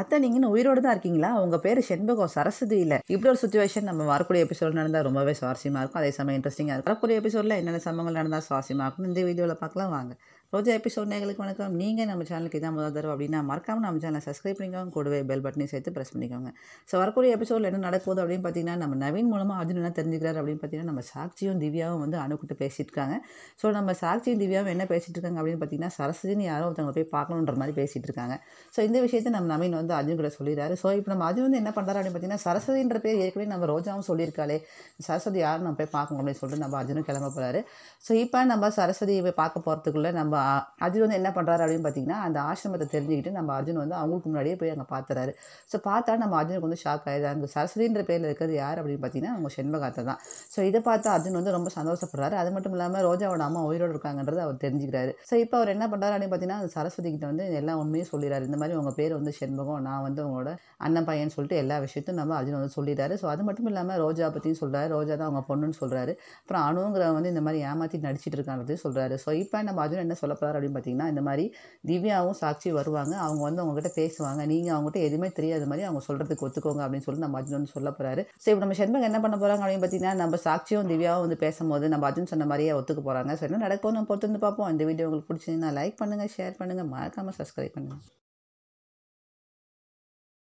அத்தை நீங்கள் உயிரோடு தான் இருக்கீங்களா உங்கள் பேர் செண்பகம் சரஸ்வதி இல்ல இப்படி ஒரு சுச்சுவேஷன் நம்ம வரக்கூடிய எபிசோட் நடந்தால் ரொம்பவே சுவாரஸ்யமா இருக்கும் அதே சமயம் இன்ட்ரெஸ்டிங்கா இருக்கும் வரக்கூடிய எபிசோட்ல என்னென்ன சம்பவங்கள் நடந்தால் சுவாரஸ்யமாக இருக்கும் இந்த வீடியோல பார்க்கலாம் வாங்க ரோஜா எபிசோட் நேர்களுக்கு வணக்கம் நீங்கள் நம்ம சேனலுக்கு இதான் முதல் தரும் அப்படின்னா மறக்காமல் நம்ம சேனலை சப்ஸ்கிரைப் பண்ணிக்கோங்க கூடவே பெல் பட்டனையும் சேர்த்து ப்ரெஸ் பண்ணிக்கோங்க ஸோ வரக்கூடிய எபிசோடில் என்ன நடக்குது அப்படின்னு பார்த்தீங்கன்னா நம்ம நவீன் மூலமாக அர்ஜுன் என்ன தெரிஞ்சுக்கிறார் அப்படின்னு பார்த்தீங்கன்னா நம்ம சாக்சியும் திவ்யாவும் வந்து அணுக்கிட்ட பேசிட்டு இருக்காங்க ஸோ நம்ம சாட்சியும் திவ்யாவும் என்ன பேசிட்டு இருக்காங்க அப்படின்னு பார்த்தீங்கன்னா சரஸ்வதினு யாரும் ஒருத்தவங்க போய் பார்க்கணுன்ற மாதிரி பேசிகிட்டு இருக்காங்க ஸோ இந்த விஷயத்தை நம்ம நவீன் வந்து அர்ஜுன் கிட்ட சொல்லிடுறாரு ஸோ இப்போ நம்ம அது வந்து என்ன பண்ணுறாரு அப்படின்னு பார்த்தீங்கன்னா சரஸ்வதின்ற பேர் ஏற்கனவே நம்ம ரோஜாவும் சொல்லியிருக்காளே சரஸ்வதி யாரும் நம்ம போய் பார்க்கணும் அப்படின்னு சொல்லிட்டு நம்ம அர்ஜுனும் கிளம்ப போகிறாரு ஸோ இப்போ நம்ம சரஸ்வதியை போய் பார்க்க போகிறதுக்குள்ளே நம்ம அர்ஜுன் வந்து என்ன பண்ணுறாரு அப்படின்னு பார்த்தீங்கன்னா அந்த ஆசிரமத்தை தெரிஞ்சுக்கிட்டு நம்ம அர்ஜுன் வந்து அவங்களுக்கு முன்னாடியே போய் அங்கே பார்த்துறாரு ஸோ பார்த்தா நம்ம அர்ஜுனுக்கு வந்து ஷாக் ஆகிடுது அந்த சரஸ்வதின்ற பேரில் இருக்கிறது யார் அப்படின்னு பார்த்தீங்கன்னா அவங்க செண்பகாத்தை தான் ஸோ இதை பார்த்து அர்ஜுன் வந்து ரொம்ப சந்தோஷப்படுறாரு அது மட்டும் இல்லாமல் ரோஜாவோட அம்மா உயிரோடு இருக்காங்கன்றது அவர் தெரிஞ்சுக்கிறாரு ஸோ இப்போ அவர் என்ன பண்ணுறாரு அப்படின்னு பார்த்தீங்கன்னா அந்த சரஸ்வதி கிட்ட வந்து எல்லா உண்மையும் சொல்லிடுறாரு இந்த மாதிரி உங்கள் பேர் வந்து செண்பகம் ஆகும் நான் வந்து அவங்களோட அண்ணன் பையன் சொல்லிட்டு எல்லா விஷயத்தையும் நம்ம அர்ஜுன் வந்து சொல்லிடுறாரு ஸோ அது மட்டும் இல்லாமல் ரோஜா பற்றியும் சொல்கிறாரு ரோஜா தான் அவங்க பொண்ணுன்னு சொல்கிறாரு அப்புறம் அணுங்கிற வந்து இந்த மாதிரி ஏமாற்றி நடிச்சிட்டு இருக்காங்கிறது சொல்கிறாரு ஸோ இப்போ நம்ம அர்ஜுன் என்ன சொல்ல போகிறார் அப்படின்னு பார்த்தீங்கன்னா இந்த மாதிரி திவ்யாவும் சாட்சி வருவாங்க அவங்க வந்து அவங்ககிட்ட பேசுவாங்க நீங்கள் அவங்ககிட்ட எதுவுமே தெரியாத மாதிரி அவங்க சொல்கிறதுக்கு ஒத்துக்கோங்க அப்படின்னு சொல்லி நம்ம அர்ஜுன் வந்து சொல்ல போகிறாரு ஸோ இப்போ நம்ம செண்பகம் என்ன பண்ண போகிறாங்க அப்படின்னு பார்த்தீங்கன்னா நம்ம சாட்சியும் திவ்யாவும் வந்து பேசும்போது நம்ம அர்ஜுன் சொன்ன மாதிரியே ஒத்துக்க போகிறாங்க ஸோ என்ன நடக்கும் நம்ம பொறுத்து வந்து பார்ப்போம் இந்த வீடியோ உங்களுக்கு பிடிச்சிங்கன்னா லைக் பண்ணுங்கள் ஷேர் பண்ணுங்கள் மறக்காமல் சப்ஸ்கிரைப் பண்ணுங்கள்